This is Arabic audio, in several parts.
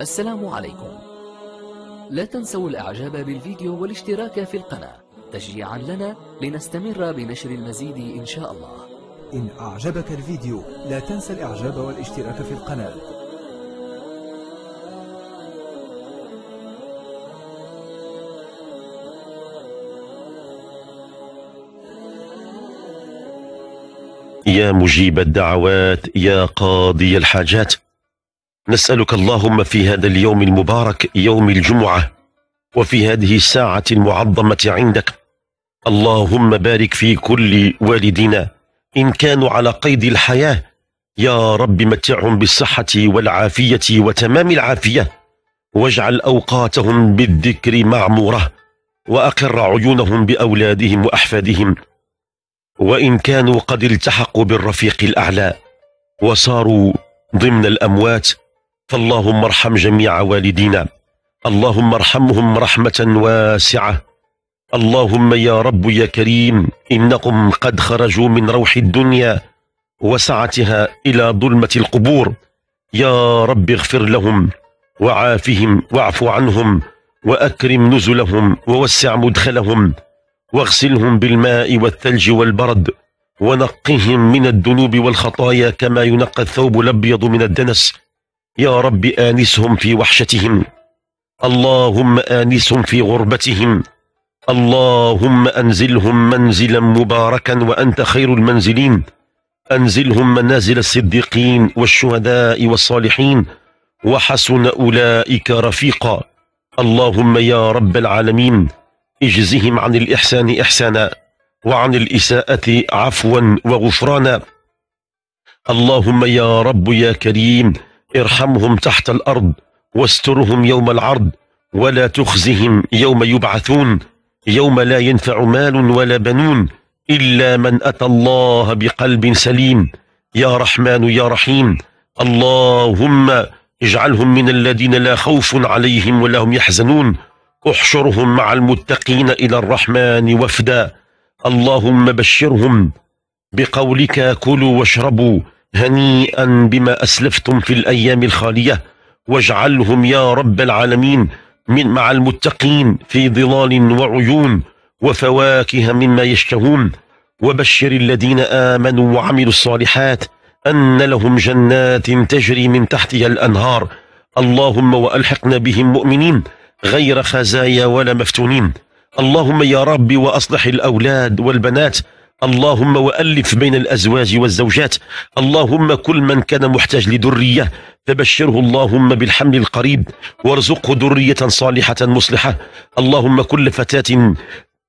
السلام عليكم لا تنسوا الإعجاب بالفيديو والاشتراك في القناة تشجيعا لنا لنستمر بنشر المزيد إن شاء الله إن أعجبك الفيديو لا تنسى الإعجاب والاشتراك في القناة يا مجيب الدعوات يا قاضي الحاجات نسألك اللهم في هذا اليوم المبارك يوم الجمعة وفي هذه الساعة المعظمة عندك اللهم بارك في كل والدينا إن كانوا على قيد الحياة يا رب متعهم بالصحة والعافية وتمام العافية واجعل أوقاتهم بالذكر معمورة وأقر عيونهم بأولادهم وأحفادهم وإن كانوا قد التحقوا بالرفيق الأعلى وصاروا ضمن الأموات فاللهم ارحم جميع والدينا اللهم ارحمهم رحمة واسعة اللهم يا رب يا كريم إنكم قد خرجوا من روح الدنيا وسعتها إلى ظلمة القبور يا رب اغفر لهم وعافهم واعف عنهم وأكرم نزلهم ووسع مدخلهم واغسلهم بالماء والثلج والبرد ونقهم من الذنوب والخطايا كما ينقى الثوب الأبيض من الدنس يا رب آنسهم في وحشتهم اللهم آنسهم في غربتهم اللهم أنزلهم منزلا مباركا وأنت خير المنزلين أنزلهم منازل الصديقين والشهداء والصالحين وحسن أولئك رفيقا اللهم يا رب العالمين اجزهم عن الإحسان إحسانا وعن الإساءة عفوا وغفرانا اللهم يا رب يا كريم ارحمهم تحت الأرض واسترهم يوم العرض ولا تخزهم يوم يبعثون يوم لا ينفع مال ولا بنون إلا من أتى الله بقلب سليم يا رحمن يا رحيم اللهم اجعلهم من الذين لا خوف عليهم ولا هم يحزنون احشرهم مع المتقين إلى الرحمن وفدا اللهم بشرهم بقولك كلوا واشربوا هنيئا بما أسلفتم في الأيام الخالية واجعلهم يا رب العالمين من مع المتقين في ظلال وعيون وفواكه مما يشتهون وبشر الذين آمنوا وعملوا الصالحات أن لهم جنات تجري من تحتها الأنهار اللهم وألحقنا بهم مؤمنين غير خزايا ولا مفتونين اللهم يا رب وأصلح الأولاد والبنات اللهم وألف بين الأزواج والزوجات اللهم كل من كان محتاج لذرية فبشره اللهم بالحمل القريب وارزقه ذرية صالحة مصلحة اللهم كل فتاة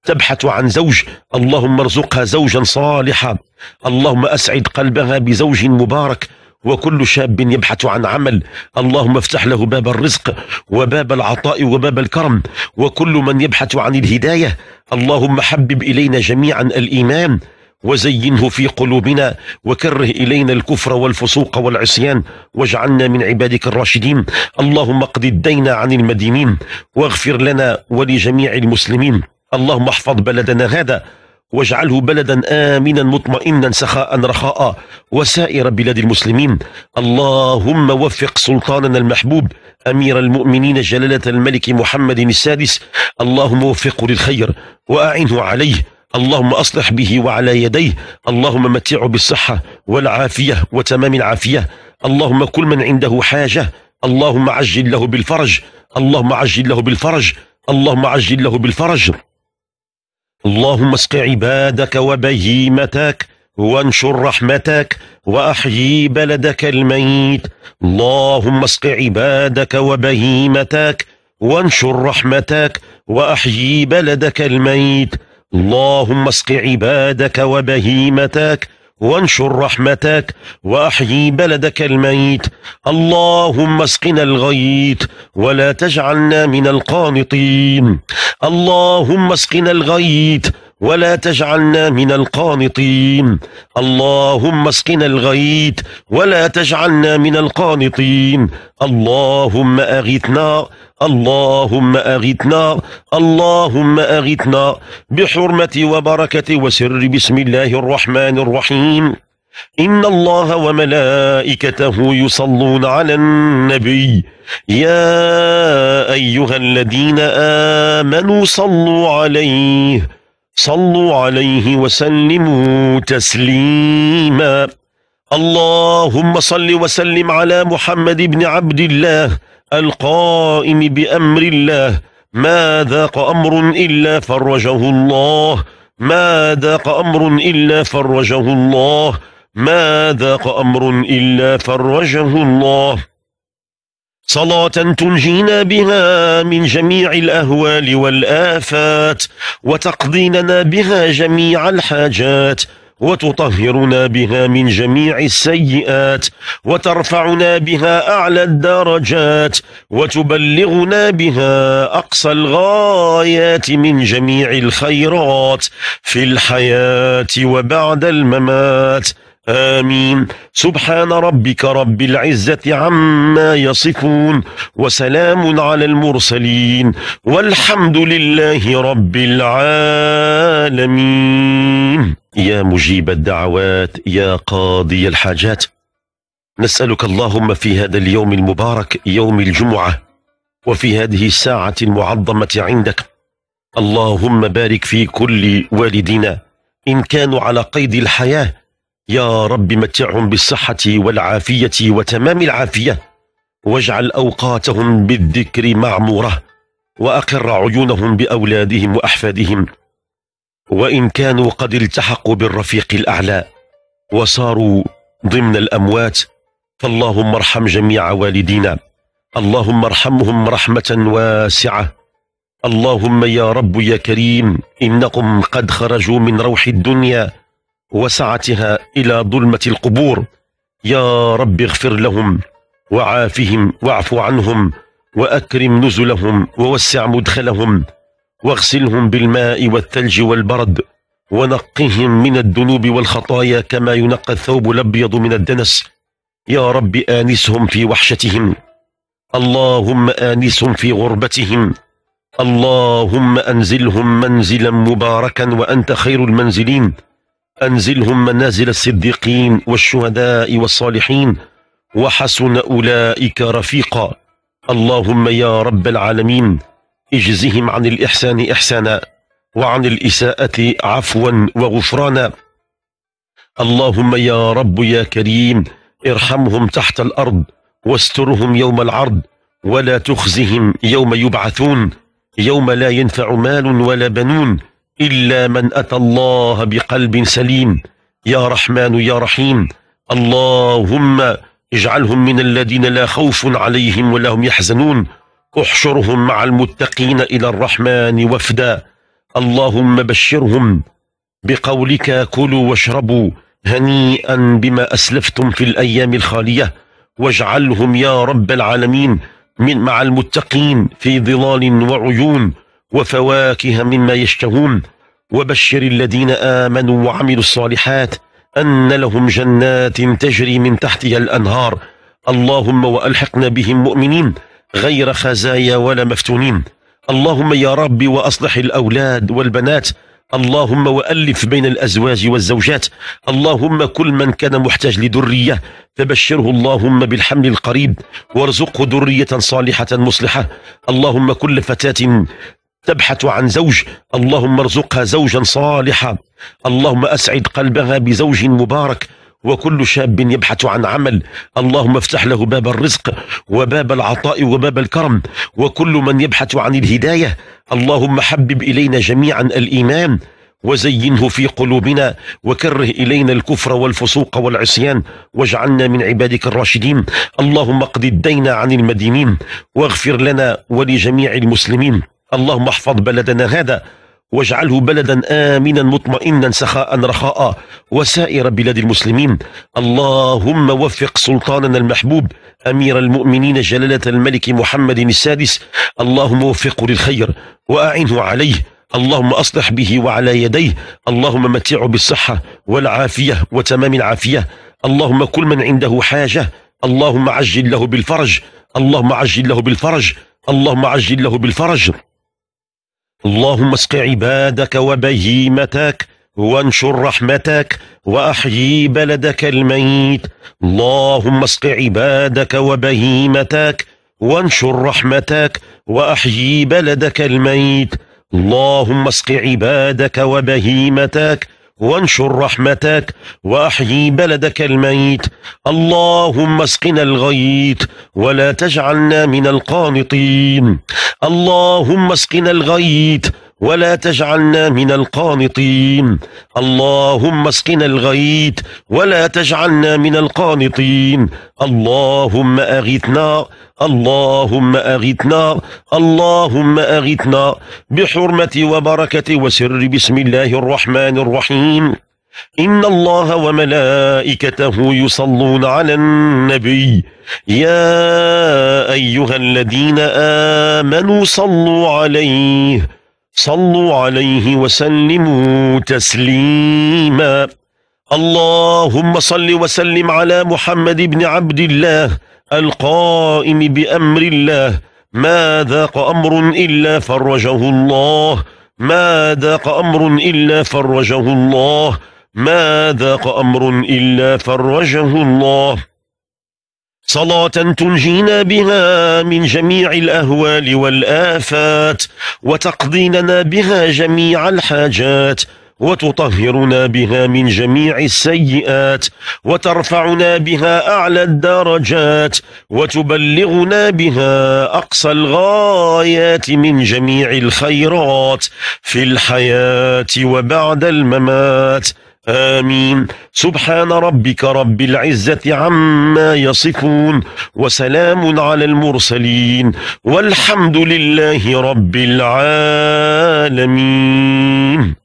تبحث عن زوج اللهم ارزقها زوجا صالحا اللهم أسعد قلبها بزوج مبارك وكل شاب يبحث عن عمل اللهم افتح له باب الرزق وباب العطاء وباب الكرم وكل من يبحث عن الهداية اللهم حبب إلينا جميعا الإيمان وزينه في قلوبنا وكره إلينا الكفر والفسوق والعصيان واجعلنا من عبادك الراشدين اللهم اقض الدين عن المدينين واغفر لنا ولجميع المسلمين اللهم احفظ بلدنا هذا واجعله بلدا آمنا مطمئنا سخاء رخاء وسائر بلاد المسلمين اللهم وفق سلطاننا المحبوب أمير المؤمنين جلالة الملك محمد السادس اللهم وفقه للخير وأعنه عليه اللهم أصلح به وعلى يديه اللهم متعه بالصحة والعافية وتمام العافية اللهم كل من عنده حاجة اللهم عجل له بالفرج اللهم عجل له بالفرج اللهم عجل له بالفرج اللهم اسق عبادك وبهيمتك وانشر رحمتك وأحيي بلدك الميت اللهم اسق عبادك وبهيمتك وانشر رحمتك وأحيي بلدك الميت اللهم اسق عبادك وبهيمتك وانشر رحمتك وأحيي بلدك الميت اللهم اسقنا الغيث ولا تجعلنا من القانطين اللهم اسقنا الغيث ولا تجعلنا من القانطين اللهم اسقنا الغيث ولا تجعلنا من القانطين اللهم أغثنا اللهم أغثنا اللهم أغثنا بحرمة وبركة وسر بسم الله الرحمن الرحيم إن الله وملائكته يصلون على النبي يا أيها الذين آمنوا صلوا عليه صلوا عليه وسلموا تسليما اللهم صل وسلم على محمد بن عبد الله القائم بأمر الله ما ذاق أمر إلا فرجه الله ما ذاق أمر إلا فرجه الله ما ذاق أمر إلا فرجه الله صلاة تنجينا بها من جميع الأهوال والآفات وتقضي لنا بها جميع الحاجات وتطهرنا بها من جميع السيئات وترفعنا بها أعلى الدرجات وتبلغنا بها أقصى الغايات من جميع الخيرات في الحياة وبعد الممات آمين سبحان ربك رب العزة عما يصفون وسلام على المرسلين والحمد لله رب العالمين يا مجيب الدعوات يا قاضي الحاجات نسألك اللهم في هذا اليوم المبارك يوم الجمعة وفي هذه الساعة المعظمة عندك اللهم بارك في كل والدينا إن كانوا على قيد الحياة يا رب متعهم بالصحة والعافية وتمام العافية واجعل أوقاتهم بالذكر معمورة وأقر عيونهم بأولادهم وأحفادهم وإن كانوا قد التحقوا بالرفيق الأعلى وصاروا ضمن الأموات فاللهم ارحم جميع والدينا اللهم ارحمهم رحمة واسعة اللهم يا رب يا كريم إنكم قد خرجوا من روح الدنيا وسعتها إلى ظلمة القبور يا رب اغفر لهم وعافهم واعف عنهم وأكرم نزلهم ووسع مدخلهم واغسلهم بالماء والثلج والبرد ونقهم من الذنوب والخطايا كما ينقى الثوب الأبيض من الدنس يا رب آنسهم في وحشتهم اللهم آنسهم في غربتهم اللهم أنزلهم منزلا مباركا وأنت خير المنزلين أنزلهم منازل الصديقين والشهداء والصالحين وحسن أولئك رفيقا اللهم يا رب العالمين اجزهم عن الإحسان إحسانا وعن الإساءة عفوا وغفرانا اللهم يا رب يا كريم ارحمهم تحت الأرض واسترهم يوم العرض ولا تخزهم يوم يبعثون يوم لا ينفع مال ولا بنون إلا من أتى الله بقلب سليم يا رحمن يا رحيم اللهم اجعلهم من الذين لا خوف عليهم ولا هم يحزنون احشرهم مع المتقين إلى الرحمن وفدا اللهم بشرهم بقولك كلوا واشربوا هنيئا بما أسلفتم في الأيام الخالية واجعلهم يا رب العالمين من مع المتقين في ظلال وعيون وفواكه مما يشتهون وبشر الذين آمنوا وعملوا الصالحات أن لهم جنات تجري من تحتها الأنهار اللهم وألحقنا بهم مؤمنين غير خزايا ولا مفتونين اللهم يا رب وأصلح الأولاد والبنات اللهم وألف بين الأزواج والزوجات اللهم كل من كان محتاج لذرية فبشره اللهم بالحمل القريب وارزقه ذرية صالحة مصلحة اللهم كل فتاة تبحث عن زوج اللهم ارزقها زوجا صالحا اللهم أسعد قلبها بزوج مبارك وكل شاب يبحث عن عمل اللهم افتح له باب الرزق وباب العطاء وباب الكرم وكل من يبحث عن الهداية اللهم حبب إلينا جميعا الإيمان وزينه في قلوبنا وكره إلينا الكفر والفسوق والعصيان واجعلنا من عبادك الراشدين اللهم اقض الدين عن المدينين واغفر لنا ولجميع المسلمين اللهم احفظ بلدنا هذا واجعله بلدا آمنا مطمئنا سخاء رخاء وسائر بلاد المسلمين اللهم وفق سلطاننا المحبوب أمير المؤمنين جلالة الملك محمد السادس اللهم وفقه للخير وأعنه عليه اللهم أصلح به وعلى يديه اللهم متعه بالصحة والعافية وتمام العافية اللهم كل من عنده حاجة اللهم عجل له بالفرج اللهم عجل له بالفرج اللهم عجل له بالفرج اللهم اسق عبادك وبهيمتك وانشر رحمتك وأحيي بلدك الميت اللهم اسق عبادك وبهيمتك وانشر رحمتك وأحيي بلدك الميت اللهم اسق عبادك وبهيمتك وانشر رحمتك واحيي بلدك الميت اللهم اسقنا الغيث ولا تجعلنا من القانطين اللهم اسقنا الغيث ولا تجعلنا من القانطين اللهم اسقنا الغيث ولا تجعلنا من القانطين اللهم اغثنا اللهم أغثنا اللهم أغثنا بحرمة وبركة وسر بسم الله الرحمن الرحيم إن الله وملائكته يصلون على النبي يا أيها الذين آمنوا صلوا عليه صلوا عليه وسلموا تسليماً اللهم صل وسلم على محمد بن عبد الله القائم بأمر الله ما ذاق أمر إلا فرجه الله ما ذاق أمر إلا فرجه الله ما ذاق أمر إلا فرجه الله صلاة تنجينا بها من جميع الأهوال والآفات وتقضي لنا بها جميع الحاجات وتطهرنا بها من جميع السيئات وترفعنا بها أعلى الدرجات وتبلغنا بها أقصى الغايات من جميع الخيرات في الحياة وبعد الممات آمين سبحان ربك رب العزة عما يصفون وسلام على المرسلين والحمد لله رب العالمين